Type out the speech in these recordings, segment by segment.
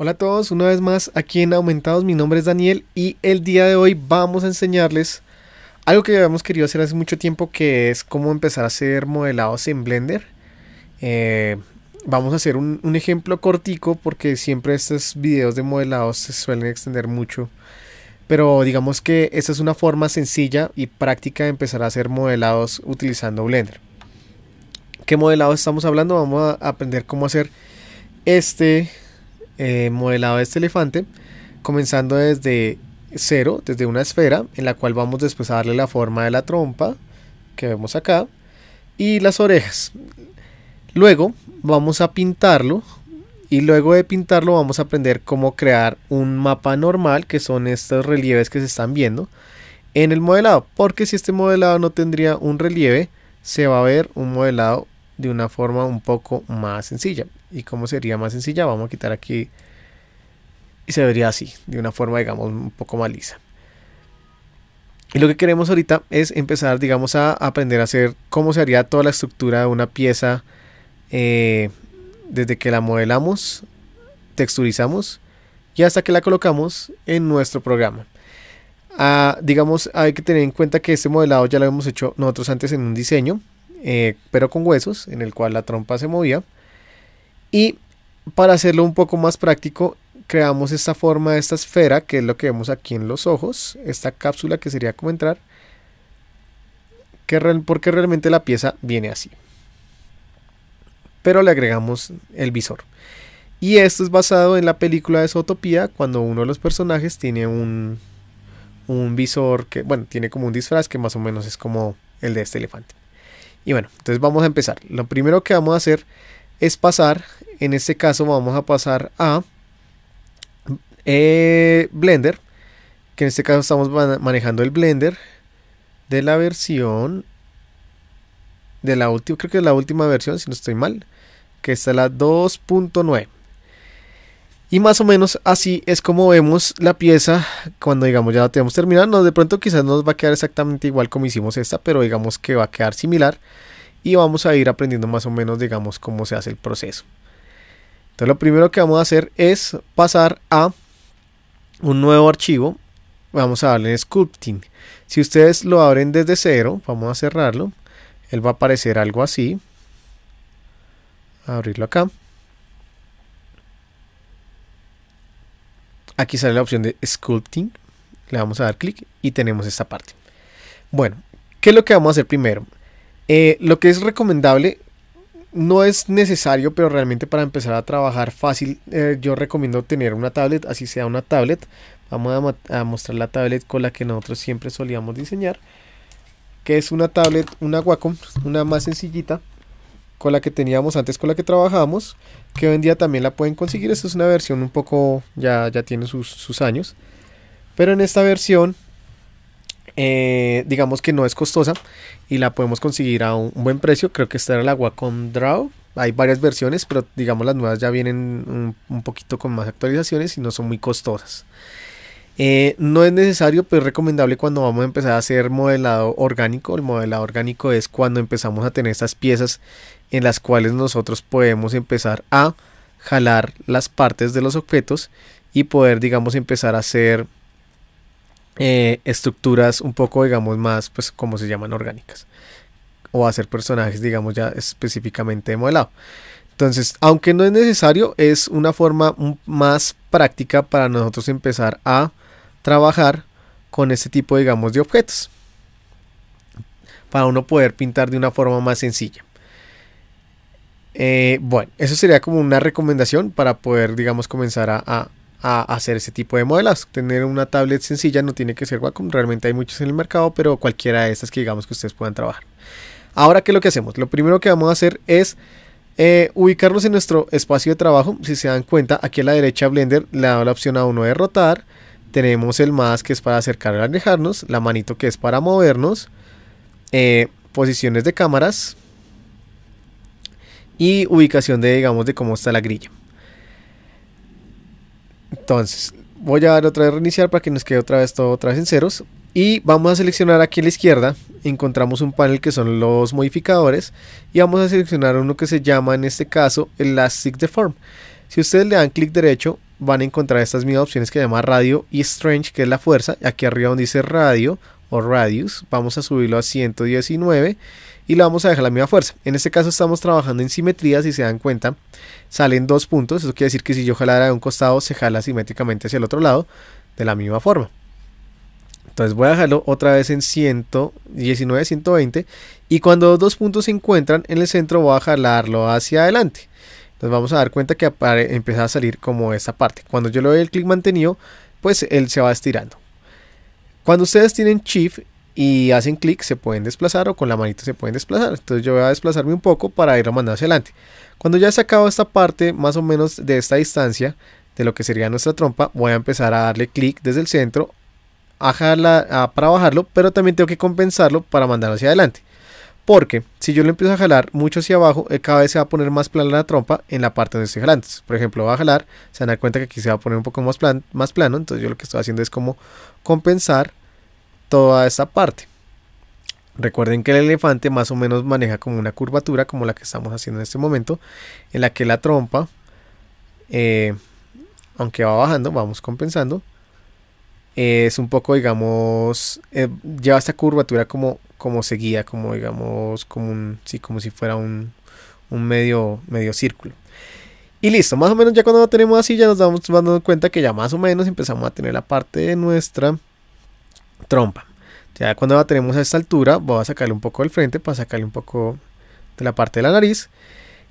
Hola a todos, una vez más aquí en Aumentados, mi nombre es Daniel y el día de hoy vamos a enseñarles algo que habíamos querido hacer hace mucho tiempo que es cómo empezar a hacer modelados en Blender. Eh, vamos a hacer un, un, ejemplo cortico porque siempre estos videos de modelados se suelen extender mucho. Pero digamos que esta es una forma sencilla y práctica de empezar a hacer modelados utilizando Blender. ¿Qué modelados estamos hablando? Vamos a aprender cómo hacer este eh, modelado de este elefante, comenzando desde cero, desde una esfera, en la cual vamos después a darle la forma de la trompa, que vemos acá, y las orejas. Luego vamos a pintarlo y luego de pintarlo vamos a aprender cómo crear un mapa normal, que son estos relieves que se están viendo en el modelado, porque si este modelado no tendría un relieve, se va a ver un modelado de una forma un poco más sencilla y cómo sería más sencilla. Vamos a quitar aquí y se vería así, de una forma digamos un poco más lisa. Y lo que queremos ahorita es empezar, digamos, a aprender a hacer cómo se haría toda la estructura de una pieza eh, desde que la modelamos, texturizamos y hasta que la colocamos en nuestro programa. Ah, digamos, hay que tener en cuenta que este modelado ya lo hemos hecho nosotros antes en un diseño, eh, pero con huesos, en el cual la trompa se movía. Y para hacerlo un poco más práctico, creamos esta forma, esta esfera, que es lo que vemos aquí en los ojos, esta cápsula que sería como entrar, que porque realmente la pieza viene así. Pero le agregamos el visor. Y esto es basado en la película de Zootopia, cuando uno de los personajes tiene un, un visor que, bueno, tiene como un disfraz que más o menos es como el de este elefante. Y bueno, entonces vamos a empezar. Lo primero que vamos a hacer es pasar, en este caso vamos a pasar a eh, Blender, que en este caso estamos manejando el Blender de la versión de la última, creo que es la última versión, si no estoy mal, que está la 2.9. Y más o menos así es como vemos la pieza cuando digamos ya la tenemos terminada. de pronto quizás no nos va a quedar exactamente igual como hicimos esta, pero digamos que va a quedar similar y vamos a ir aprendiendo más o menos, digamos, cómo se hace el proceso. Entonces lo primero que vamos a hacer es pasar a un nuevo archivo. Vamos a darle en Sculpting. Si ustedes lo abren desde cero, vamos a cerrarlo. Él va a aparecer algo así. Abrirlo acá. Aquí sale la opción de Sculpting. Le vamos a dar clic y tenemos esta parte. Bueno, ¿qué es lo que vamos a hacer primero? Eh, lo que es recomendable, no es necesario, pero realmente para empezar a trabajar fácil, eh, yo recomiendo tener una tablet, así sea una tablet. Vamos a, mostrar la tablet con la que nosotros siempre solíamos diseñar, que es una tablet, una Wacom, una más sencillita, con la que teníamos antes, con la que trabajábamos, que hoy en día también la pueden conseguir. Esta es una versión un poco, ya, ya tiene sus, sus años, pero en esta versión eh, digamos que no es costosa y la podemos conseguir a un, buen precio. Creo que esta era la Wacom Draw. Hay varias versiones, pero digamos las nuevas ya vienen un, poquito con más actualizaciones y no son muy costosas. Eh, no es necesario, pero es recomendable cuando vamos a empezar a hacer modelado orgánico. El modelado orgánico es cuando empezamos a tener estas piezas en las cuales nosotros podemos empezar a jalar las partes de los objetos y poder, digamos, empezar a hacer eh, estructuras un poco, digamos, más, pues como se llaman orgánicas. O hacer personajes, digamos, ya específicamente modelado. Entonces, aunque no es necesario, es una forma más práctica para nosotros empezar a trabajar con este tipo, digamos, de objetos. Para uno poder pintar de una forma más sencilla. Eh, bueno, eso sería como una recomendación para poder, digamos, comenzar a, a hacer ese tipo de modelos. Tener una tablet sencilla no tiene que ser Wacom, realmente hay muchos en el mercado, pero cualquiera de estas que digamos que ustedes puedan trabajar. Ahora, ¿qué es lo que hacemos? Lo primero que vamos a hacer es eh, ubicarnos en nuestro espacio de trabajo. Si se dan cuenta, aquí a la derecha Blender le da la opción a uno de rotar. Tenemos el más que es para acercar y alejarnos, la manito que es para movernos, eh, posiciones de cámaras y ubicación de, digamos, de cómo está la grilla. Entonces, voy a dar otra vez reiniciar para que nos quede otra vez todo otra vez en ceros. Y vamos a seleccionar aquí a la izquierda, encontramos un panel que son los modificadores y vamos a seleccionar uno que se llama en este caso Elastic Deform. Si ustedes le dan clic derecho van a encontrar estas mismas opciones que se llama radio y strange que es la fuerza. Aquí arriba donde dice radio o radius vamos a subirlo a 119 y le vamos a dejar la misma fuerza. En este caso estamos trabajando en simetrías si se dan cuenta salen dos puntos. Eso quiere decir que si yo jalara de un costado, se jala simétricamente hacia el otro lado de la misma forma. Entonces voy a dejarlo otra vez en 119, 120. Y cuando los dos puntos se encuentran en el centro, voy a jalarlo hacia adelante. entonces vamos a dar cuenta que empieza a salir como esta parte. Cuando yo le doy el clic mantenido, pues él se va estirando. Cuando ustedes tienen Shift y hacen clic, se pueden desplazar o con la manita se pueden desplazar. Entonces yo voy a desplazarme un poco para ir a mandar hacia adelante. Cuando ya he sacado esta parte, más o menos de esta distancia, de lo que sería nuestra trompa, voy a empezar a darle clic desde el centro a a, para bajarlo, pero también tengo que compensarlo para mandarlo hacia adelante. Porque si yo lo empiezo a jalar mucho hacia abajo, eh, cada vez se va a poner más plana la trompa en la parte donde estoy jalando. por ejemplo, va a jalar, se van a dar cuenta que aquí se va a poner un poco más plano. Entonces yo lo que estoy haciendo es como compensar toda esa parte. Recuerden que el elefante más o menos maneja como una curvatura como la que estamos haciendo en este momento, en la que la trompa, eh, aunque va bajando, vamos compensando, eh, es un poco, digamos, eh, lleva esta curvatura como, como seguía como digamos, como, como si fuera un, medio, medio círculo. Y listo, más o menos ya cuando lo tenemos así ya nos vamos dando cuenta que ya más o menos empezamos a tener la parte de nuestra trompa. Ya cuando la tenemos a esta altura, voy a sacarle un poco del frente para sacarle un poco de la parte de la nariz.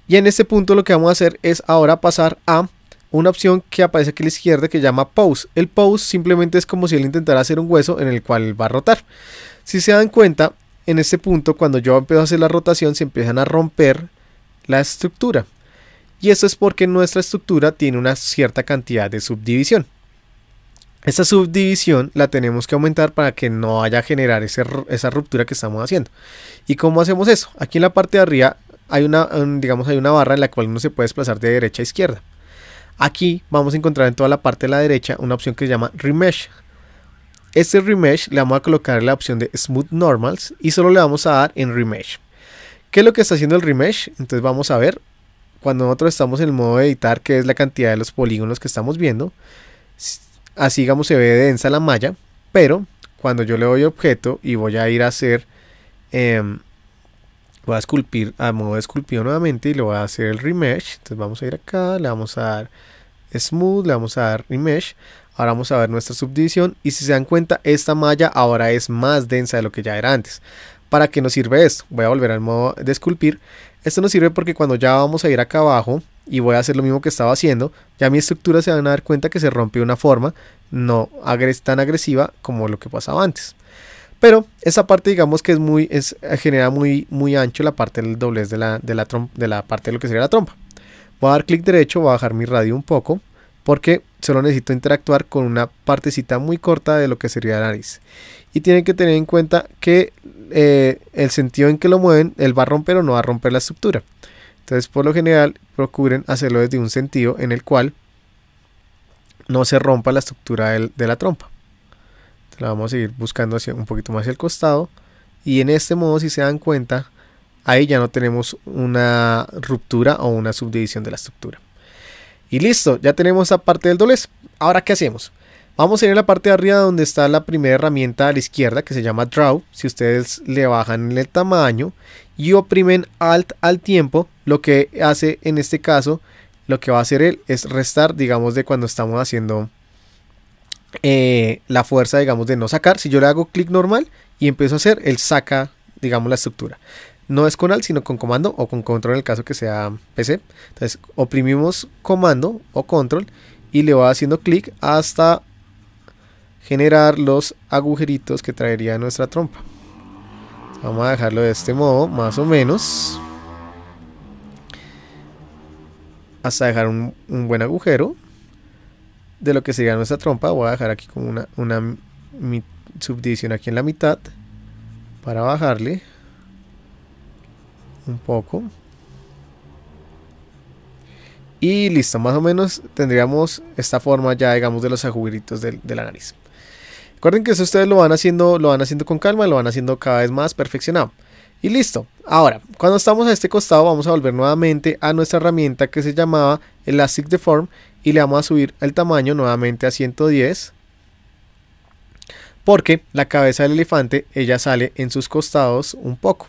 Y en este punto lo que vamos a hacer es ahora pasar a una opción que aparece aquí a la izquierda que llama pose. El pose simplemente es como si él intentara hacer un hueso en el cual va a rotar. Si se dan cuenta, en este punto cuando yo empiezo a hacer la rotación se empiezan a romper la estructura. Y eso es porque nuestra estructura tiene una cierta cantidad de subdivisión. Esta subdivisión la tenemos que aumentar para que no haya generar ese, esa ruptura que estamos haciendo. ¿Y cómo hacemos eso? Aquí en la parte de arriba hay una, digamos, hay una barra en la cual uno se puede desplazar de derecha a izquierda. Aquí vamos a encontrar en toda la parte de la derecha una opción que se llama Remesh. Este Remesh le vamos a colocar la opción de Smooth Normals y solo le vamos a dar en Remesh. ¿Qué es lo que está haciendo el Remesh? Entonces vamos a ver cuando nosotros estamos en el modo de editar, que es la cantidad de los polígonos que estamos viendo. Así, digamos, se ve densa la malla, pero cuando yo le doy objeto y voy a ir a hacer, em, voy a esculpir a modo de esculpido nuevamente y le voy a hacer el remesh. Entonces vamos a ir acá, le vamos a dar smooth, le vamos a dar remesh. Ahora vamos a ver nuestra subdivisión y si se dan cuenta esta malla ahora es más densa de lo que ya era antes. ¿Para qué nos sirve esto? Voy a volver al modo de esculpir. Esto nos sirve porque cuando ya vamos a ir acá abajo y voy a hacer lo mismo que estaba haciendo, ya mi estructura se van a dar cuenta que se rompe de una forma no agres tan agresiva como lo que pasaba antes. Pero esa parte digamos que es muy, es, genera muy, muy ancho la parte del doblez de la, de la parte de lo que sería la trompa. Voy a dar clic derecho, voy a bajar mi radio un poco porque solo necesito interactuar con una partecita muy corta de lo que sería la nariz. Y tienen que tener en cuenta que eh, el sentido en que lo mueven, él va a romper o no va a romper la estructura. Entonces, por lo general, procuren hacerlo desde un sentido en el cual no se rompa la estructura de la trompa. Entonces, la vamos a ir buscando hacia, un poquito más hacia el costado. Y en este modo, si se dan cuenta, ahí ya no tenemos una ruptura o una subdivisión de la estructura. Y listo, ya tenemos la parte del doblez. Ahora, ¿qué hacemos? Vamos a ir a la parte de arriba donde está la primera herramienta a la izquierda que se llama Draw. Si ustedes le bajan el tamaño y oprimen alt al tiempo, lo que hace en este caso, lo que va a hacer él es restar, digamos, de cuando estamos haciendo eh, la fuerza, digamos, de no sacar. Si yo le hago clic normal y empiezo a hacer, él saca, digamos, la estructura. No es con alt, sino con comando o con control en el caso que sea PC. Entonces, oprimimos comando o control y le va haciendo clic hasta generar los agujeritos que traería nuestra trompa. Vamos a dejarlo de este modo, más o menos. Hasta dejar un, buen agujero. De lo que sería nuestra trompa, voy a dejar aquí como una, una subdivisión aquí en la mitad. Para bajarle. Un poco. Y listo, más o menos tendríamos esta forma ya, digamos, de los agujeritos de la nariz. Recuerden que eso ustedes lo van haciendo, lo van haciendo con calma, lo van haciendo cada vez más perfeccionado. Y listo. Ahora, cuando estamos a este costado, vamos a volver nuevamente a nuestra herramienta que se llamaba Elastic Deform y le vamos a subir el tamaño nuevamente a 110 porque la cabeza del elefante ella sale en sus costados un poco.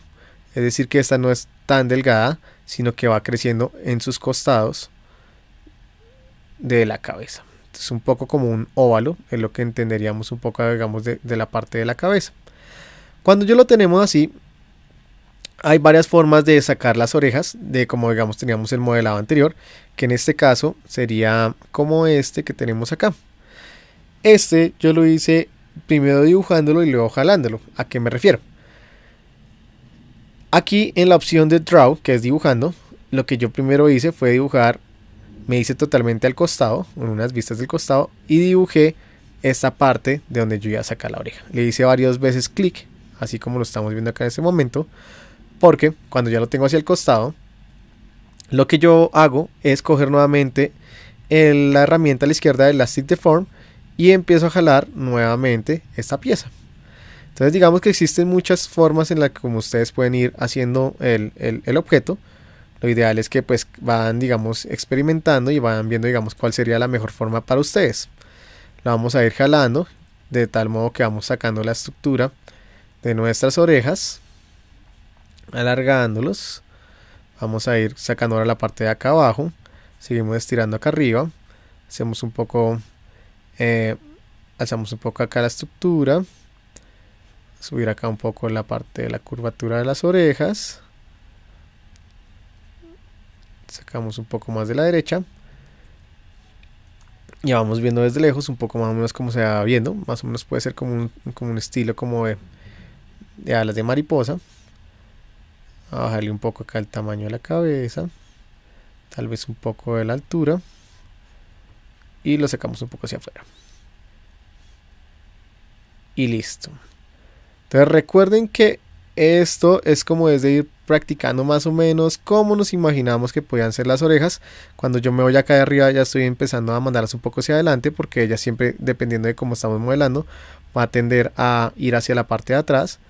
Es decir, que esta no es tan delgada, sino que va creciendo en sus costados de la cabeza es un poco como un óvalo, es lo que entenderíamos un poco, digamos, de, la parte de la cabeza. Cuando yo lo tenemos así, hay varias formas de sacar las orejas, de como digamos teníamos el modelado anterior, que en este caso sería como este que tenemos acá. Este yo lo hice primero dibujándolo y luego jalándolo. ¿A qué me refiero? Aquí en la opción de draw, que es dibujando, lo que yo primero hice fue dibujar me hice totalmente al costado, unas vistas del costado, y dibujé esta parte de donde yo iba a sacar la oreja. Le hice varias veces clic, así como lo estamos viendo acá en este momento, porque cuando ya lo tengo hacia el costado, lo que yo hago es coger nuevamente la herramienta a la izquierda de Elastic Deform y empiezo a jalar nuevamente esta pieza. Entonces digamos que existen muchas formas en las que como ustedes pueden ir haciendo el, el objeto. Lo ideal es que pues van, digamos, experimentando y van viendo, digamos, cuál sería la mejor forma para ustedes. La vamos a ir jalando de tal modo que vamos sacando la estructura de nuestras orejas, alargándolos. Vamos a ir sacando ahora la parte de acá abajo. Seguimos estirando acá arriba. Hacemos un poco, eh, alzamos un poco acá la estructura. Subir acá un poco la parte de la curvatura de las orejas sacamos un poco más de la derecha. Ya vamos viendo desde lejos un poco más o menos como se va viendo. Más o menos puede ser como un, como un estilo como de, alas de mariposa. A bajarle un poco acá el tamaño de la cabeza. Tal vez un poco de la altura. Y lo sacamos un poco hacia afuera. Y listo. Entonces recuerden que esto es como desde ir practicando más o menos cómo nos imaginamos que podían ser las orejas. Cuando yo me voy acá de arriba ya estoy empezando a mandarlas un poco hacia adelante porque ellas siempre, dependiendo de cómo estamos modelando, va a tender a ir hacia la parte de atrás.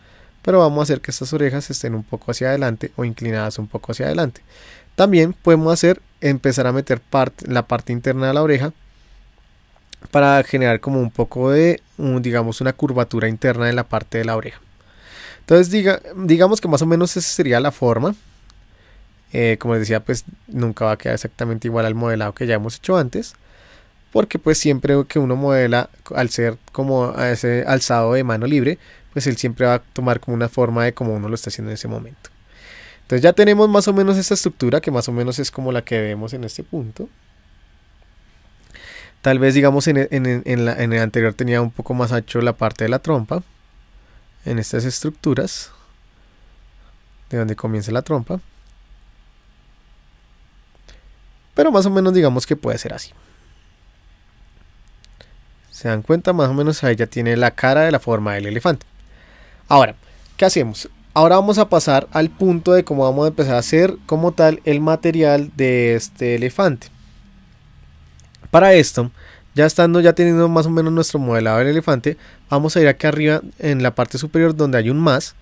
Pero vamos a hacer que estas orejas estén un poco hacia adelante o inclinadas un poco hacia adelante. También podemos hacer empezar a meter la parte interna de la oreja para generar como un poco de, digamos, una curvatura interna en la parte de la oreja. Entonces, diga, digamos que más o menos esa sería la forma. Eh, como les decía, pues nunca va a quedar exactamente igual al modelado que ya hemos hecho antes. Porque pues siempre que uno modela, al ser como a ese alzado de mano libre, pues él siempre va a tomar como una forma de como uno lo está haciendo en ese momento. Entonces ya tenemos más o menos esta estructura que más o menos es como la que vemos en este punto. Tal vez digamos en, e, en el anterior tenía un poco más ancho la parte de la trompa en estas estructuras de donde comienza la trompa. Pero más o menos digamos que puede ser así. Se dan cuenta, más o menos ahí ya tiene la cara de la forma del elefante. Ahora, ¿qué hacemos? Ahora vamos a pasar al punto de cómo vamos a empezar a hacer como tal el material de este elefante. Para esto, ya estando, ya teniendo más o menos nuestro modelado del elefante, vamos a ir aquí arriba en la parte superior donde hay un más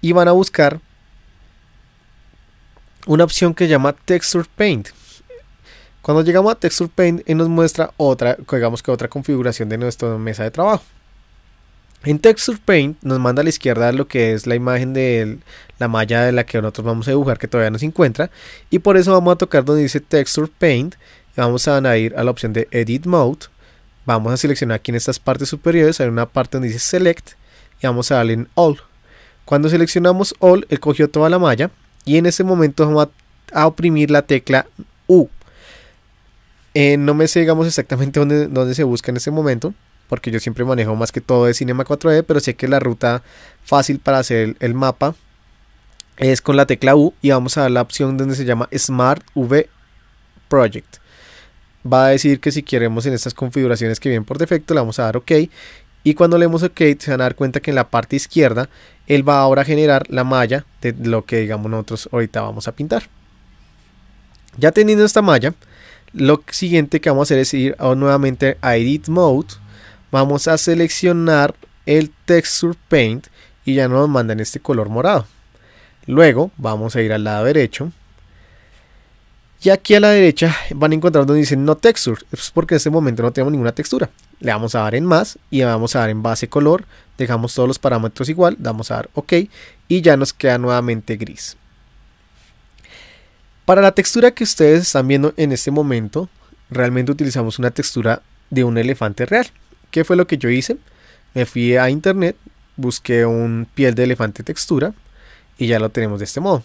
y van a buscar una opción que llama Texture Paint. Cuando llegamos a Texture Paint, nos muestra otra, otra configuración de nuestra mesa de trabajo. En Texture Paint nos manda a la izquierda lo que es la imagen de la malla de la que nosotros vamos a dibujar que todavía no se encuentra y por eso vamos a tocar donde dice Texture Paint Vamos a ir a la opción de Edit Mode. Vamos a seleccionar aquí en estas partes superiores. Hay una parte donde dice Select. Y vamos a darle en All. Cuando seleccionamos All, él cogió toda la malla. Y en ese momento vamos a, oprimir la tecla U. Eh, no me sé, exactamente dónde, dónde se busca en ese momento porque yo siempre manejo más que todo de Cinema 4D, pero sé que la ruta fácil para hacer el, mapa es con la tecla U y vamos a dar la opción donde se llama Smart V Project va a decir que si queremos en estas configuraciones que vienen por defecto le vamos a dar ok y cuando leemos ok se van a dar cuenta que en la parte izquierda él va ahora a generar la malla de lo que digamos nosotros ahorita vamos a pintar ya teniendo esta malla lo siguiente que vamos a hacer es ir nuevamente a edit mode vamos a seleccionar el texture paint y ya nos mandan este color morado luego vamos a ir al lado derecho y aquí a la derecha van a encontrar donde dice no texture. Es porque en este momento no tenemos ninguna textura. Le vamos a dar en más y le vamos a dar en base color. Dejamos todos los parámetros igual. Damos a dar ok. Y ya nos queda nuevamente gris. Para la textura que ustedes están viendo en este momento, realmente utilizamos una textura de un elefante real. ¿Qué fue lo que yo hice? Me fui a internet, busqué un piel de elefante textura y ya lo tenemos de este modo.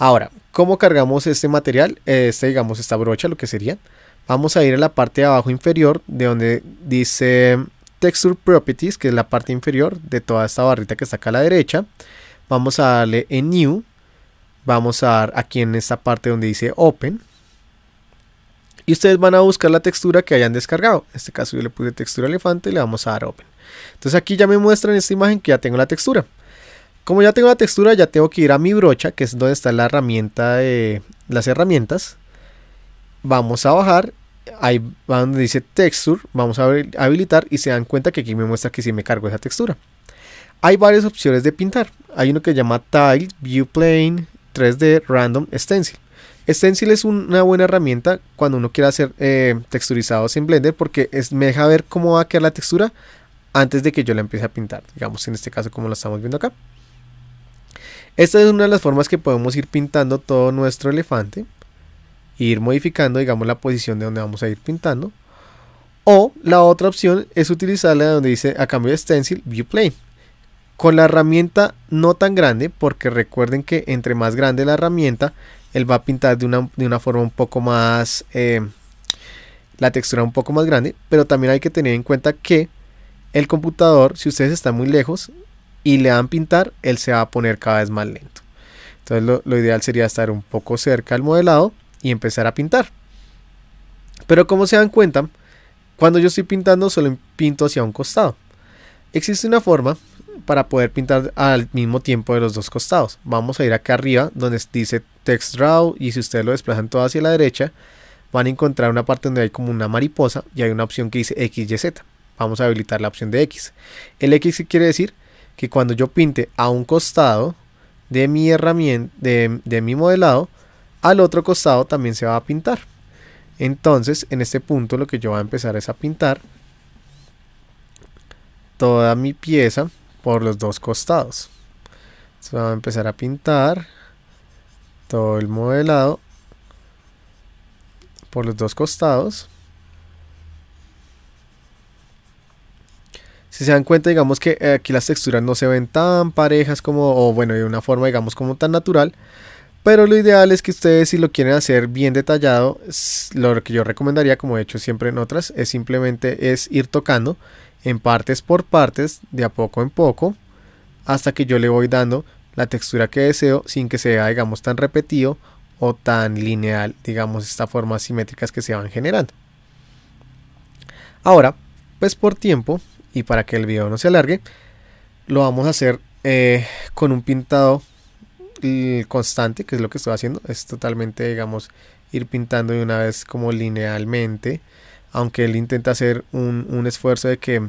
Ahora, ¿cómo cargamos este material? Este, digamos, esta brocha, lo que sería. Vamos a ir a la parte de abajo inferior, de donde dice Texture Properties, que es la parte inferior de toda esta barrita que está acá a la derecha. Vamos a darle en New. Vamos a dar aquí en esta parte donde dice Open. Y ustedes van a buscar la textura que hayan descargado. En este caso yo le puse textura elefante y le vamos a dar Open. Entonces aquí ya me en esta imagen que ya tengo la textura. Como ya tengo la textura, ya tengo que ir a mi brocha, que es donde está la herramienta de las herramientas. Vamos a bajar, ahí va donde dice texture, vamos a habilitar y se dan cuenta que aquí me muestra que si me cargo esa textura. Hay varias opciones de pintar. Hay uno que se llama Tile, View Plane, 3D, Random, Stencil. Stencil es una buena herramienta cuando uno quiere hacer eh, texturizados en Blender porque me deja ver cómo va a quedar la textura antes de que yo la empiece a pintar. Digamos en este caso como lo estamos viendo acá. Esta es una de las formas que podemos ir pintando todo nuestro elefante, ir modificando, digamos, la posición de donde vamos a ir pintando. O la otra opción es utilizarla donde dice a cambio de stencil, view plane. Con la herramienta no tan grande, porque recuerden que entre más grande la herramienta, él va a pintar de una, de una forma un poco más... Eh, la textura un poco más grande, pero también hay que tener en cuenta que el computador, si ustedes están muy lejos, y le dan pintar, él se va a poner cada vez más lento. Entonces lo, ideal sería estar un poco cerca al modelado y empezar a pintar. Pero como se dan cuenta, cuando yo estoy pintando solo pinto hacia un costado. Existe una forma para poder pintar al mismo tiempo de los dos costados. Vamos a ir acá arriba donde dice text draw y si ustedes lo desplazan todo hacia la derecha van a encontrar una parte donde hay como una mariposa y hay una opción que dice XYZ. Vamos a habilitar la opción de X. El X quiere decir que cuando yo pinte a un costado de mi herramienta, de, mi modelado, al otro costado también se va a pintar. Entonces, en este punto lo que yo voy a empezar es a pintar toda mi pieza por los dos costados. Entonces voy a empezar a pintar todo el modelado por los dos costados. Si se dan cuenta, digamos que eh, aquí las texturas no se ven tan parejas como, o bueno, de una forma, digamos, como tan natural. Pero lo ideal es que ustedes si lo quieren hacer bien detallado, lo que yo recomendaría, como he hecho siempre en otras, es simplemente es ir tocando en partes por partes, de a poco en poco, hasta que yo le voy dando la textura que deseo sin que sea, digamos, tan repetido o tan lineal, digamos, estas formas simétricas que se van generando. Ahora, pues por tiempo, y para que el video no se alargue, lo vamos a hacer eh, con un pintado constante, que es lo que estoy haciendo. Es totalmente, digamos, ir pintando de una vez como linealmente, aunque él intenta hacer un, esfuerzo de que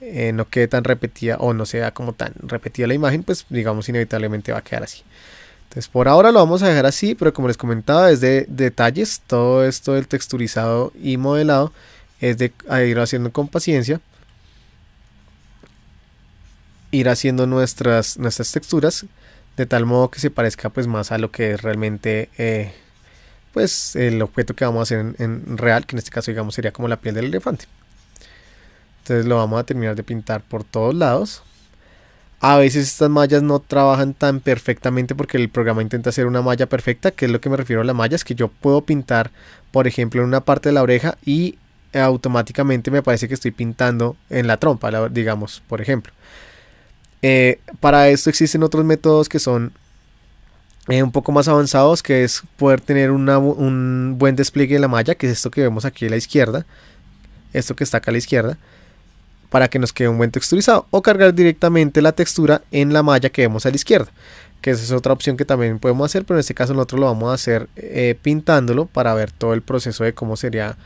eh, no quede tan repetida o no sea como tan repetida la imagen, pues digamos inevitablemente va a quedar así. Entonces por ahora lo vamos a dejar así, pero como les comentaba, es de detalles, todo esto del texturizado y modelado es de ir haciendo con paciencia ir haciendo nuestras, nuestras texturas de tal modo que se parezca pues más a lo que es realmente eh, pues el objeto que vamos a hacer en, en, real que en este caso digamos sería como la piel del elefante entonces lo vamos a terminar de pintar por todos lados a veces estas mallas no trabajan tan perfectamente porque el programa intenta hacer una malla perfecta que es lo que me refiero a la malla es que yo puedo pintar por ejemplo en una parte de la oreja y automáticamente me parece que estoy pintando en la trompa digamos por ejemplo eh, para esto existen otros métodos que son eh, un poco más avanzados, que es poder tener un buen despliegue de la malla, que es esto que vemos aquí a la izquierda, esto que está acá a la izquierda, para que nos quede un buen texturizado, o cargar directamente la textura en la malla que vemos a la izquierda que esa es otra opción que también podemos hacer, pero en este caso nosotros lo vamos a hacer eh, pintándolo para ver todo el proceso de cómo sería,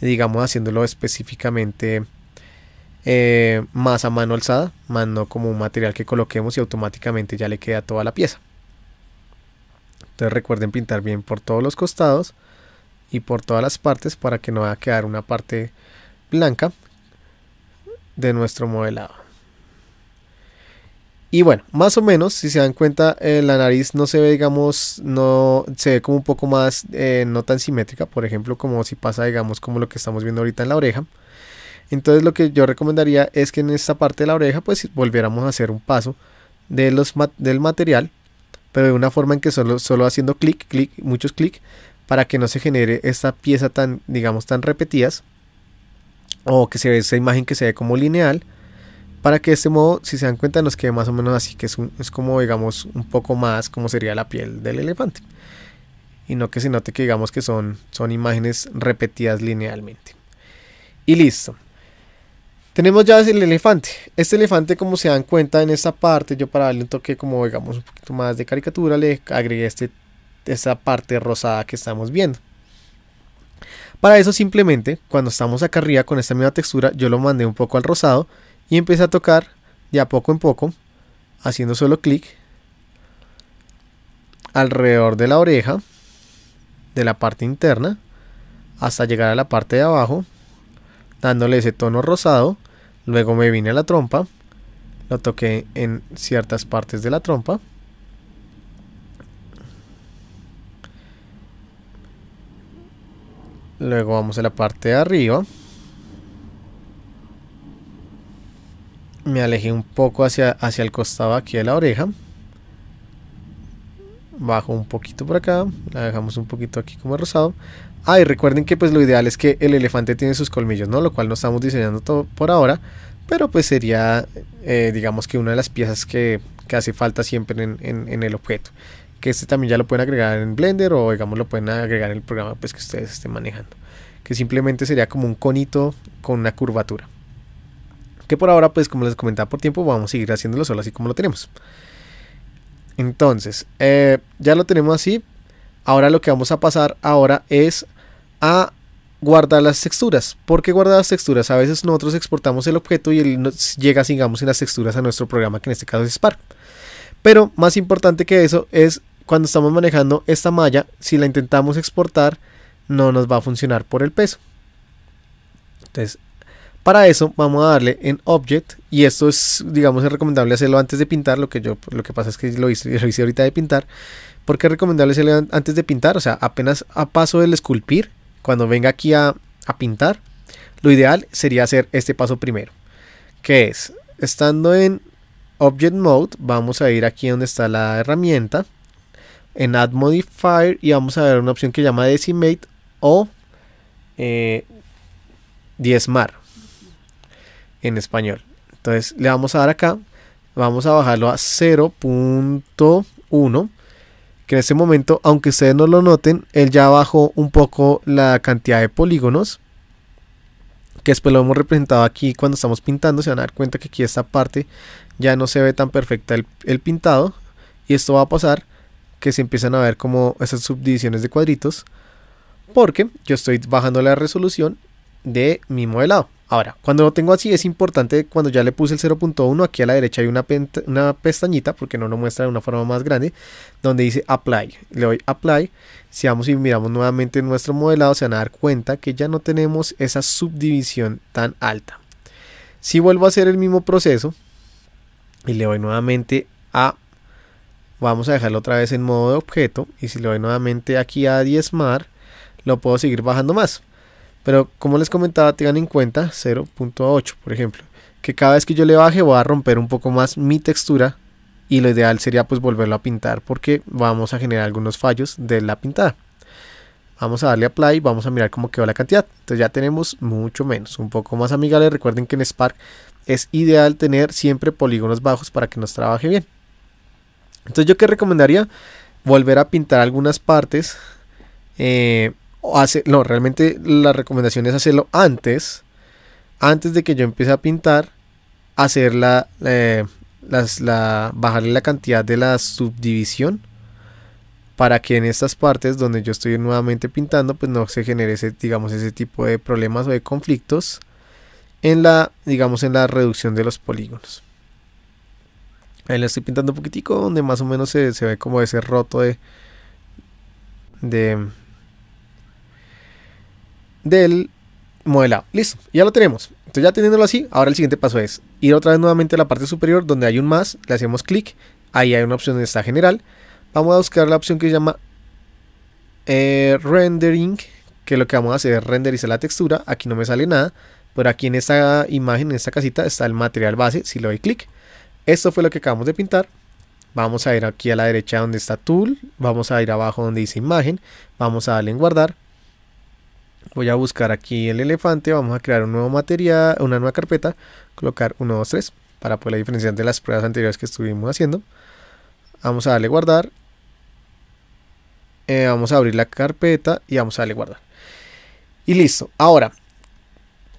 digamos, haciéndolo específicamente eh, más a mano alzada, más no como un material que coloquemos y automáticamente ya le queda toda la pieza. Entonces recuerden pintar bien por todos los costados y por todas las partes para que no vaya a quedar una parte blanca de nuestro modelado. Y bueno, más o menos, si se dan cuenta, eh, la nariz no se ve, digamos, no se ve como un poco más, eh, no tan simétrica, por ejemplo, como si pasa, digamos, como lo que estamos viendo ahorita en la oreja. Entonces lo que yo recomendaría es que en esta parte de la oreja pues volviéramos a hacer un paso del material, pero de una forma en que solo, haciendo clic, clic, muchos clic, para que no se genere esta pieza tan, digamos, tan repetidas, o que se ve esa imagen que se ve como lineal, para que de este modo, si se dan cuenta, nos quede más o menos así, que es, como, digamos, un poco más como sería la piel del elefante, y no que se note que digamos que son imágenes repetidas linealmente. Y listo. Tenemos ya el elefante. Este elefante, como se dan cuenta en esta parte, yo para darle un toque como digamos un poquito más de caricatura, le agregué este, esta parte rosada que estamos viendo. Para eso simplemente, cuando estamos acá arriba con esta misma textura, yo lo mandé un poco al rosado y empecé a tocar de a poco en poco, haciendo solo clic alrededor de la oreja, de la parte interna, hasta llegar a la parte de abajo, dándole ese tono rosado Luego me vine a la trompa, lo toqué en ciertas partes de la trompa. Luego vamos a la parte de arriba. Me alejé un poco hacia, hacia el costado aquí de la oreja. Bajo un poquito por acá. La dejamos un poquito aquí como rosado. Ah, y recuerden que pues lo ideal es que el elefante tiene sus colmillos, ¿no? Lo cual no estamos diseñando todo por ahora, pero pues sería, eh, digamos que una de las piezas que, hace falta siempre en, el objeto. Que este también ya lo pueden agregar en Blender o digamos lo pueden agregar en el programa pues que ustedes estén manejando. Que simplemente sería como un conito con una curvatura. Que por ahora pues como les comentaba por tiempo vamos a seguir haciéndolo solo así como lo tenemos. Entonces, eh, ya lo tenemos así. Ahora lo que vamos a pasar ahora es a guardar las texturas. porque qué guardar las texturas? A veces nosotros exportamos el objeto y él nos llega, digamos, sin las texturas a nuestro programa, que en este caso es Spark. Pero más importante que eso es cuando estamos manejando esta malla, si la intentamos exportar, no nos va a funcionar por el peso. Entonces, para eso vamos a darle en Object y esto es, digamos, es recomendable hacerlo antes de pintar. Lo que yo, lo que pasa es que lo hice, ahorita de pintar. porque es recomendable hacerlo antes de pintar? O sea, apenas a paso del esculpir, cuando venga aquí a, pintar, lo ideal sería hacer este paso primero, que es, estando en Object Mode, vamos a ir aquí donde está la herramienta, en Add Modifier y vamos a ver una opción que llama Decimate o eh, Diezmar en español. Entonces le vamos a dar acá, vamos a bajarlo a 0.1 que en este momento, aunque ustedes no lo noten, él ya bajó un poco la cantidad de polígonos, que después lo hemos representado aquí cuando estamos pintando, se van a dar cuenta que aquí esta parte ya no se ve tan perfecta el, el pintado, y esto va a pasar que se empiezan a ver como esas subdivisiones de cuadritos, porque yo estoy bajando la resolución de mi modelado. Ahora, cuando lo tengo así es importante, cuando ya le puse el 0.1, aquí a la derecha hay una, pestañita, porque no lo muestra de una forma más grande, donde dice Apply. Le doy Apply. Si vamos y miramos nuevamente nuestro modelado, se van a dar cuenta que ya no tenemos esa subdivisión tan alta. Si vuelvo a hacer el mismo proceso y le doy nuevamente a... Vamos a dejarlo otra vez en modo de objeto y si le doy nuevamente aquí a diezmar, lo puedo seguir bajando más. Pero como les comentaba, tengan en cuenta 0.8, por ejemplo, que cada vez que yo le baje voy a romper un poco más mi textura y lo ideal sería pues volverlo a pintar porque vamos a generar algunos fallos de la pintada. Vamos a darle a play, vamos a mirar cómo quedó la cantidad. Entonces ya tenemos mucho menos, un poco más amigable. Recuerden que en Spark es ideal tener siempre polígonos bajos para que nos trabaje bien. Entonces yo que recomendaría volver a pintar algunas partes eh, no, realmente la recomendación es hacerlo antes, antes de que yo empiece a pintar, hacer la, eh, la, bajarle la cantidad de la subdivisión para que en estas partes donde yo estoy nuevamente pintando, pues no se genere ese, digamos, ese tipo de problemas o de conflictos en la, digamos, en la reducción de los polígonos. Ahí le estoy pintando un poquitico, donde más o menos se, ve como ese roto de, de del modelado. Listo, ya lo tenemos. Entonces ya teniéndolo así, ahora el siguiente paso es ir otra vez nuevamente a la parte superior donde hay un más, le hacemos clic, ahí hay una opción de esta general. Vamos a buscar la opción que se llama eh, rendering, que lo que vamos a hacer es renderizar la textura. Aquí no me sale nada, pero aquí en esta imagen, en esta casita, está el material base, si le doy clic. Esto fue lo que acabamos de pintar. Vamos a ir aquí a la derecha donde está Tool, vamos a ir abajo donde dice Imagen, vamos a darle en Guardar voy a buscar aquí el elefante, vamos a crear un nuevo material, una nueva carpeta, colocar 1, 2, 3 para poder diferenciar de las pruebas anteriores que estuvimos haciendo. Vamos a darle guardar, eh, vamos a abrir la carpeta y vamos a darle guardar. Y listo, ahora,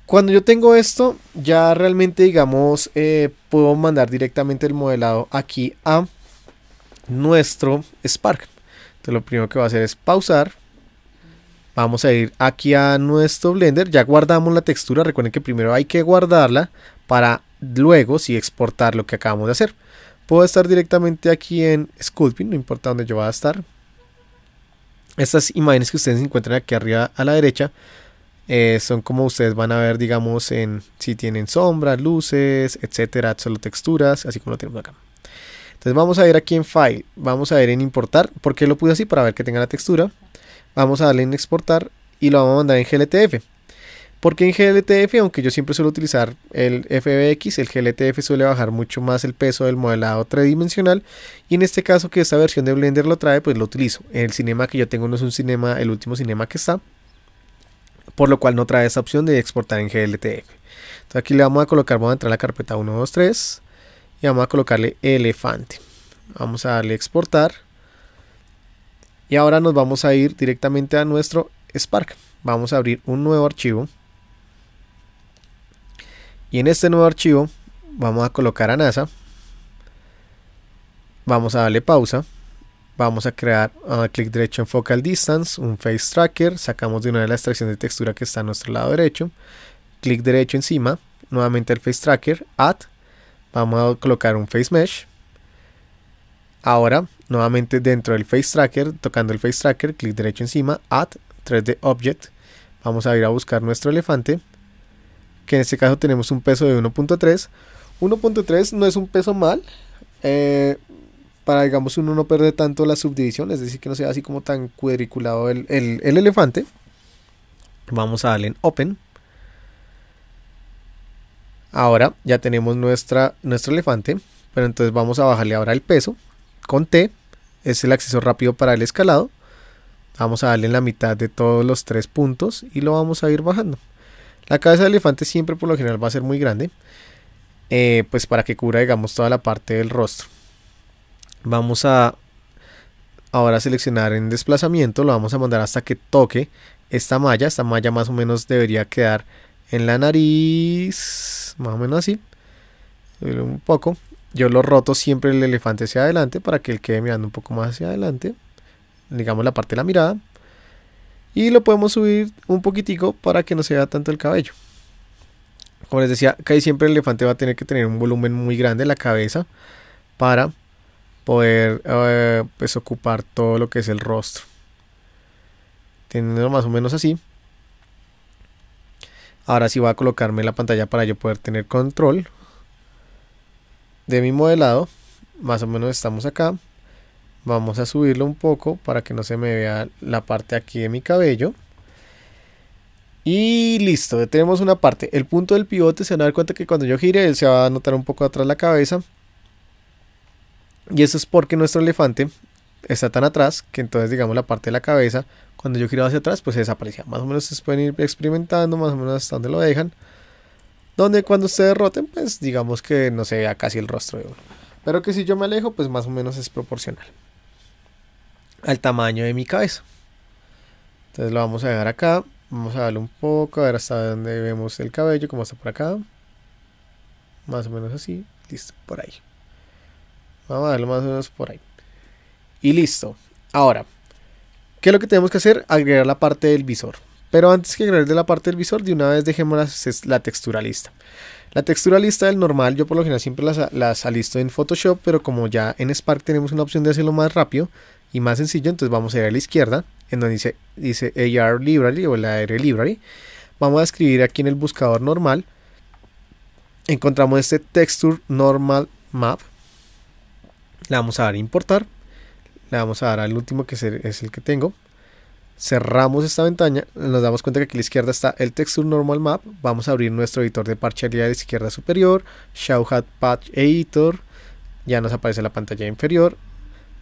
cuando yo tengo esto, ya realmente digamos, eh, puedo mandar directamente el modelado aquí a nuestro Spark. Entonces lo primero que va a hacer es pausar Vamos a ir aquí a nuestro Blender. Ya guardamos la textura. Recuerden que primero hay que guardarla para luego si exportar lo que acabamos de hacer. Puedo estar directamente aquí en Sculpting, no importa dónde yo vaya a estar. Estas imágenes que ustedes encuentran aquí arriba a la derecha eh, son como ustedes van a ver, digamos, en si tienen sombras, luces, etcétera, solo texturas, así como lo tenemos acá. Entonces vamos a ir aquí en File, vamos a ir en Importar, porque lo puse así para ver que tenga la textura. Vamos a darle en exportar y lo vamos a mandar en GLTF. Porque en GLTF, aunque yo siempre suelo utilizar el FBX, el GLTF suele bajar mucho más el peso del modelado tridimensional. Y en este caso que esta versión de Blender lo trae, pues lo utilizo. El cinema que yo tengo no es un cinema, el último cinema que está. Por lo cual no trae esa opción de exportar en GLTF. Entonces aquí le vamos a colocar, vamos a entrar a la carpeta 123 y vamos a colocarle elefante. Vamos a darle exportar y ahora nos vamos a ir directamente a nuestro Spark. Vamos a abrir un nuevo archivo. Y en este nuevo archivo vamos a colocar a NASA. Vamos a darle pausa. Vamos a crear clic derecho en Focal Distance, un Face Tracker. Sacamos de una de la extracción de textura que está a nuestro lado derecho. Clic derecho encima. Nuevamente el Face Tracker. Add. Vamos a colocar un Face Mesh. Ahora Nuevamente dentro del Face Tracker, tocando el Face Tracker, clic derecho encima, Add 3D Object. Vamos a ir a buscar nuestro elefante, que en este caso tenemos un peso de 1.3. 1.3 no es un peso mal, eh, para digamos uno no perder tanto la subdivisión, es decir que no sea así como tan cuadriculado el, el elefante. Vamos a darle en Open. Ahora ya tenemos nuestra, nuestro elefante, pero entonces vamos a bajarle ahora el peso con T es el acceso rápido para el escalado. Vamos a darle en la mitad de todos los tres puntos y lo vamos a ir bajando. La cabeza de elefante siempre por lo general va a ser muy grande, eh, pues para que cubra digamos toda la parte del rostro. Vamos a ahora seleccionar en desplazamiento, lo vamos a mandar hasta que toque esta malla. Esta malla más o menos debería quedar en la nariz, más o menos así. Un poco, yo lo roto siempre el elefante hacia adelante para que él quede mirando un poco más hacia adelante, digamos la parte de la mirada. Y lo podemos subir un poquitico para que no se vea tanto el cabello. Como les decía, casi siempre el elefante va a tener que tener un volumen muy grande en la cabeza para poder eh, pues, ocupar todo lo que es el rostro. Teniendo más o menos así. Ahora sí voy a colocarme la pantalla para yo poder tener control de mi modelado, más o menos estamos acá. Vamos a subirlo un poco para que no se me vea la parte aquí de mi cabello. Y listo, tenemos una parte. El punto del pivote se van a dar cuenta que cuando yo gire, él se va a notar un poco atrás la cabeza. Y eso es porque nuestro elefante está tan atrás que entonces digamos la parte de la cabeza, cuando yo giro hacia atrás, pues se desaparecía. Más o menos se pueden ir experimentando, más o menos hasta donde lo dejan donde cuando se derroten, pues digamos que no se vea casi el rostro de uno. Pero que si yo me alejo, pues más o menos es proporcional al tamaño de mi cabeza. Entonces lo vamos a dejar acá. Vamos a darle un poco, a ver hasta dónde vemos el cabello, como está por acá. Más o menos así. Listo, por ahí. Vamos a darle más o menos por ahí. Y listo. Ahora, ¿qué es lo que tenemos que hacer? Agregar la parte del visor. Pero antes que agregar de la parte del visor, de una vez dejemos la, la textura lista. La textura lista del normal, yo por lo general siempre las, alisto en Photoshop, pero como ya en Spark tenemos una opción de hacerlo más rápido y más sencillo, entonces vamos a ir a la izquierda, en donde dice, dice AR Library o la AR Library. Vamos a escribir aquí en el buscador normal. Encontramos este Texture Normal Map. Le vamos a dar a importar. Le vamos a dar al último que es el que tengo cerramos esta ventana, nos damos cuenta que aquí a la izquierda está el Texture Normal Map, vamos a abrir nuestro editor de parcialidad de la izquierda superior, hat Patch Editor, ya nos aparece la pantalla inferior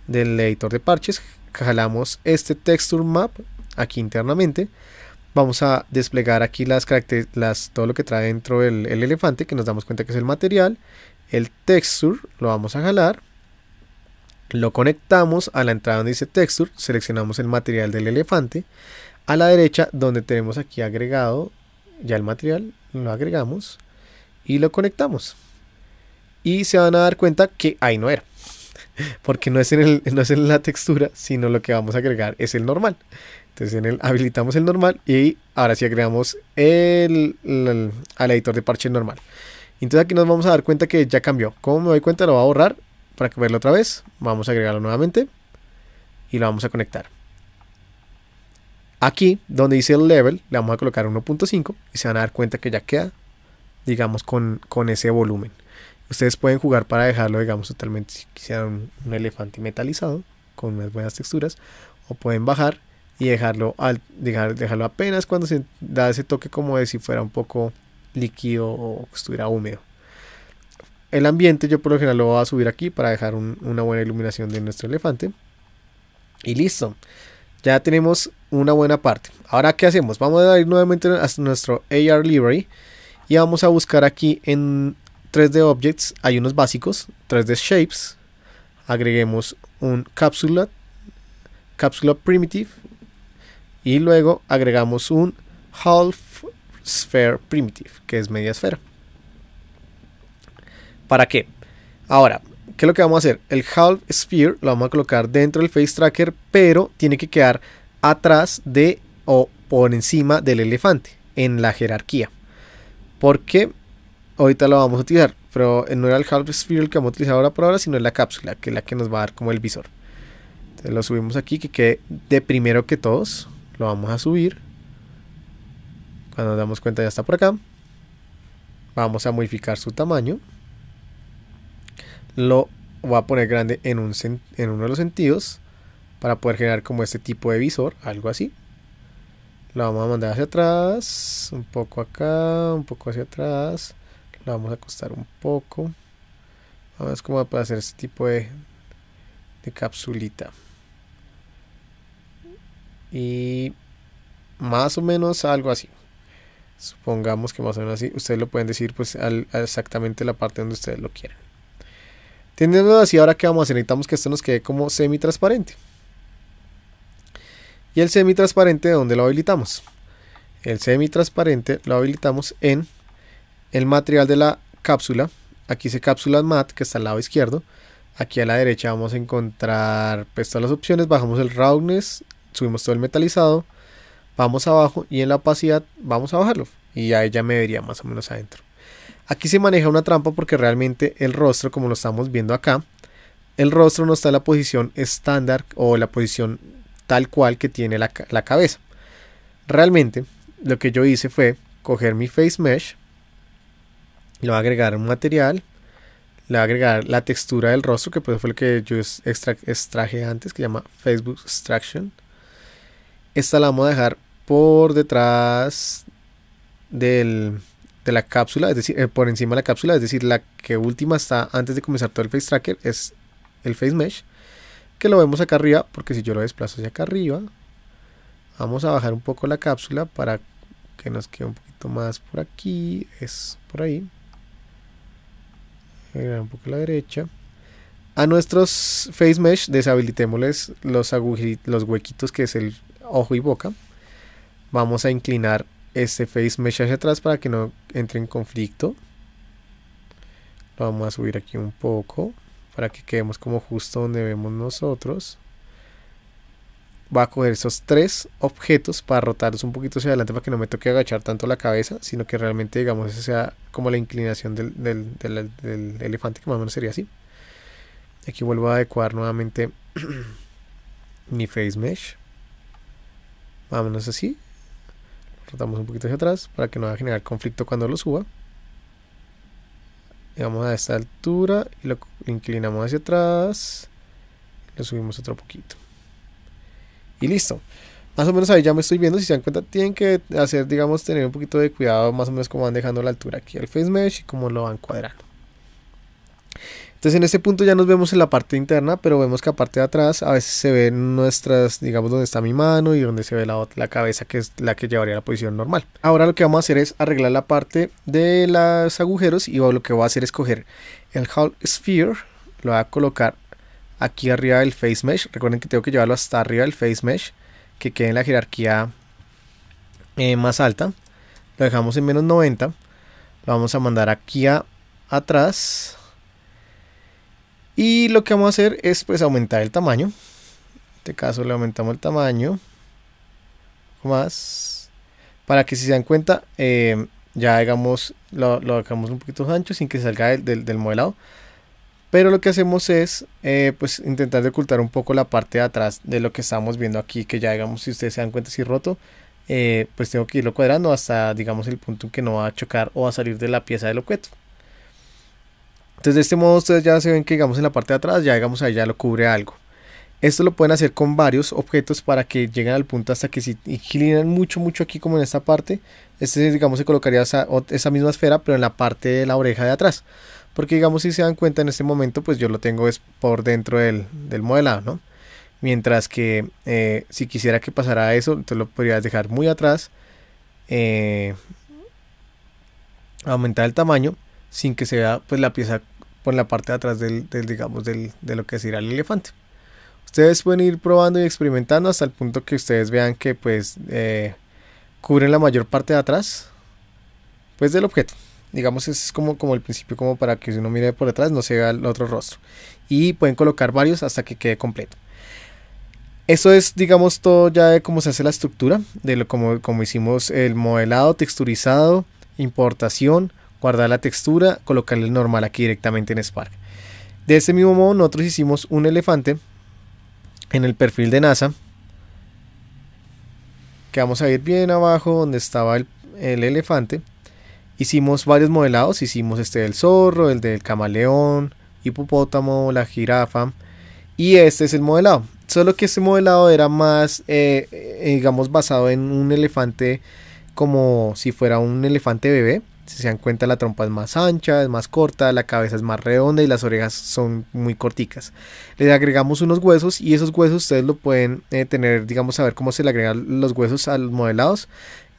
del editor de parches, jalamos este Texture Map aquí internamente, vamos a desplegar aquí las, características todo lo que trae dentro el, el elefante, que nos damos cuenta que es el material, el Texture lo vamos a jalar, lo conectamos a la entrada donde dice texture, seleccionamos el material del elefante. A la derecha, donde tenemos aquí agregado ya el material, lo agregamos y lo conectamos. Y se van a dar cuenta que ahí no era. Porque no es, en no en la textura, sino lo que vamos a agregar es el normal. Entonces en el, habilitamos el normal y ahora sí agregamos al editor de parche normal. Entonces aquí nos vamos a dar cuenta que ya cambió. ¿Cómo me doy cuenta? Lo va a borrar para que verlo otra vez, vamos a agregarlo nuevamente y lo vamos a conectar. Aquí, donde dice el level, le vamos a colocar 1.5 y se van a dar cuenta que ya queda, digamos, con, ese volumen. Ustedes pueden jugar para dejarlo, digamos, totalmente, si quisieran un, elefante metalizado, con unas buenas texturas, o pueden bajar y dejarlo, al, dejarlo apenas cuando se da ese toque como de si fuera un poco líquido o estuviera húmedo. El ambiente yo por lo general lo voy a subir aquí para dejar una buena iluminación de nuestro elefante. Y listo. Ya tenemos una buena parte. Ahora, ¿qué hacemos? Vamos a ir nuevamente a nuestro AR Library. Y vamos a buscar aquí en 3D Objects. Hay unos básicos. 3D Shapes. Agreguemos un cápsula Capsule Primitive. Y luego agregamos un Half Sphere Primitive. Que es media esfera. ¿Para qué? Ahora, ¿qué es lo que vamos a hacer? El half sphere lo vamos a colocar dentro del face tracker, pero tiene que quedar atrás de o por encima del elefante en la jerarquía. Porque ahorita lo vamos a utilizar, pero no era el half sphere el que vamos a utilizar ahora por ahora, sino la cápsula, que es la que nos va a dar como el visor. Entonces lo subimos aquí, que quede de primero que todos. Lo vamos a subir. Cuando nos damos cuenta ya está por acá. Vamos a modificar su tamaño lo voy a poner grande en, un, en uno de los sentidos para poder generar como este tipo de visor, algo así. lo vamos a mandar hacia atrás, un poco acá, un poco hacia atrás. lo vamos a acostar un poco. Vamos como a hacer este tipo de, de capsulita. Y más o menos algo así. Supongamos que más o menos así. Ustedes lo pueden decir pues exactamente la parte donde ustedes lo quieran. Teniéndolo así, ahora que vamos a hacer, necesitamos que esto nos quede como semi transparente. Y el semi transparente, ¿dónde lo habilitamos? El semi transparente lo habilitamos en el material de la cápsula. Aquí dice cápsula mat, que está al lado izquierdo. Aquí a la derecha vamos a encontrar pues, todas las opciones. Bajamos el roundness subimos todo el metalizado. Vamos abajo y en la opacidad vamos a bajarlo. Y ahí ya me vería más o menos adentro. Aquí se maneja una trampa porque realmente el rostro, como lo estamos viendo acá, el rostro no está en la posición estándar o la posición tal cual que tiene la, cabeza. Realmente lo que yo hice fue coger mi face mesh, le voy a agregar un material, le voy a agregar la textura del rostro, que pues fue lo que yo extraje antes, que se llama Facebook Extraction. Esta la vamos a dejar por detrás del, de la cápsula, es decir, eh, por encima de la cápsula, es decir, la que última está antes de comenzar todo el face tracker, es el face mesh, que lo vemos acá arriba, porque si yo lo desplazo hacia acá arriba, vamos a bajar un poco la cápsula para que nos quede un poquito más por aquí, es por ahí, un poco a la derecha. A nuestros face mesh deshabilitémosles los, los huequitos que es el ojo y boca. Vamos a inclinar este face mesh hacia atrás para que no entre en conflicto. Lo vamos a subir aquí un poco para que quedemos como justo donde vemos nosotros. Va a coger esos tres objetos para rotarlos un poquito hacia adelante para que no me toque agachar tanto la cabeza, sino que realmente digamos sea como la inclinación del, del elefante, que más o menos sería así. Aquí vuelvo a adecuar nuevamente mi face mesh. Vámonos así damos un poquito hacia atrás para que no vaya a generar conflicto cuando lo suba llegamos a esta altura y lo inclinamos hacia atrás lo subimos otro poquito y listo más o menos ahí ya me estoy viendo si se dan cuenta tienen que hacer digamos tener un poquito de cuidado más o menos como van dejando la altura aquí al face mesh y cómo lo van cuadrando entonces en este punto ya nos vemos en la parte interna, pero vemos que aparte de atrás a veces se ven nuestras, digamos, donde está mi mano y donde se ve la, cabeza que es la que llevaría la posición normal. Ahora lo que vamos a hacer es arreglar la parte de los agujeros y lo que voy a hacer es coger el hull Sphere, lo voy a colocar aquí arriba del Face Mesh. Recuerden que tengo que llevarlo hasta arriba del Face Mesh, que quede en la jerarquía eh, más alta. Lo dejamos en menos 90. Lo vamos a mandar aquí a, atrás y lo que vamos a hacer es pues aumentar el tamaño. En este caso le aumentamos el tamaño. Más. Para que si se dan cuenta, eh, ya hagamos, lo, lo, hagamos un poquito ancho sin que salga del, del, modelado. Pero lo que hacemos es eh, pues intentar de ocultar un poco la parte de atrás de lo que estamos viendo aquí. Que ya digamos, si ustedes se dan cuenta, si roto, eh, pues tengo que irlo cuadrando hasta digamos el punto en que no va a chocar o a salir de la pieza del objeto. Entonces de este modo ustedes ya se ven que digamos en la parte de atrás ya digamos ahí ya lo cubre algo. Esto lo pueden hacer con varios objetos para que lleguen al punto hasta que si inclinan mucho mucho aquí como en esta parte, este digamos se colocaría esa, misma esfera pero en la parte de la oreja de atrás. Porque digamos si se dan cuenta en este momento pues yo lo tengo por dentro del, modelado, ¿no? Mientras que eh, si quisiera que pasara eso, entonces lo podrías dejar muy atrás. Eh, aumentar el tamaño sin que se vea pues la pieza en la parte de atrás del, digamos, del, de lo que será el elefante. Ustedes pueden ir probando y experimentando hasta el punto que ustedes vean que pues eh, cubren la mayor parte de atrás pues del objeto. Digamos es como, como el principio como para que uno mire por detrás no se vea el otro rostro. Y pueden colocar varios hasta que quede completo. Eso es, digamos, todo ya de cómo se hace la estructura, de lo como, como hicimos el modelado, texturizado, importación, guardar la textura, colocarle el normal aquí directamente en Spark. De este mismo modo nosotros hicimos un elefante en el perfil de NASA que vamos a ir bien abajo donde estaba el, elefante. Hicimos varios modelados, hicimos este del zorro, el del camaleón, hipopótamo, la jirafa y este es el modelado. Solo que este modelado era más, eh, eh, digamos, basado en un elefante como si fuera un elefante bebé si se dan cuenta, la trompa es más ancha, es más corta, la cabeza es más redonda y las orejas son muy corticas. Le agregamos unos huesos y esos huesos ustedes lo pueden eh, tener, digamos, a ver cómo se le agregan los huesos a los modelados.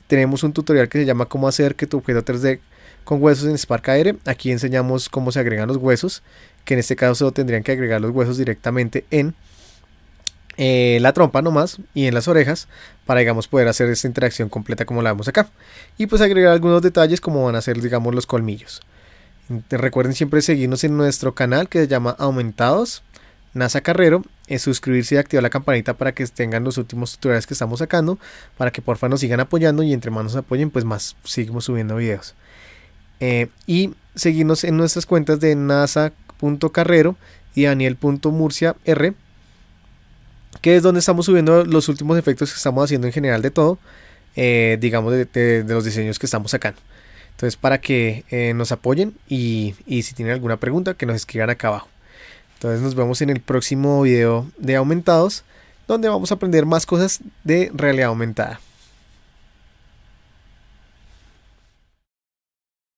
Tenemos un tutorial que se llama cómo hacer que tu objeto 3D con huesos en Spark Aire. Aquí enseñamos cómo se agregan los huesos, que en este caso tendrían que agregar los huesos directamente en eh, la trompa nomás y en las orejas para digamos poder hacer esta interacción completa como la vemos acá y pues agregar algunos detalles como van a ser digamos los colmillos recuerden siempre seguirnos en nuestro canal que se llama aumentados NASA Carrero es suscribirse y activar la campanita para que tengan los últimos tutoriales que estamos sacando para que porfa nos sigan apoyando y entre más nos apoyen pues más seguimos subiendo videos eh, y seguirnos en nuestras cuentas de nasa.carrero y daniel.murciar que es donde estamos subiendo los últimos efectos que estamos haciendo en general de todo, eh, digamos de, los diseños que estamos sacando. Entonces para que eh, nos apoyen y, y si tienen alguna pregunta que nos escriban acá abajo. Entonces nos vemos en el próximo video de aumentados donde vamos a aprender más cosas de realidad aumentada.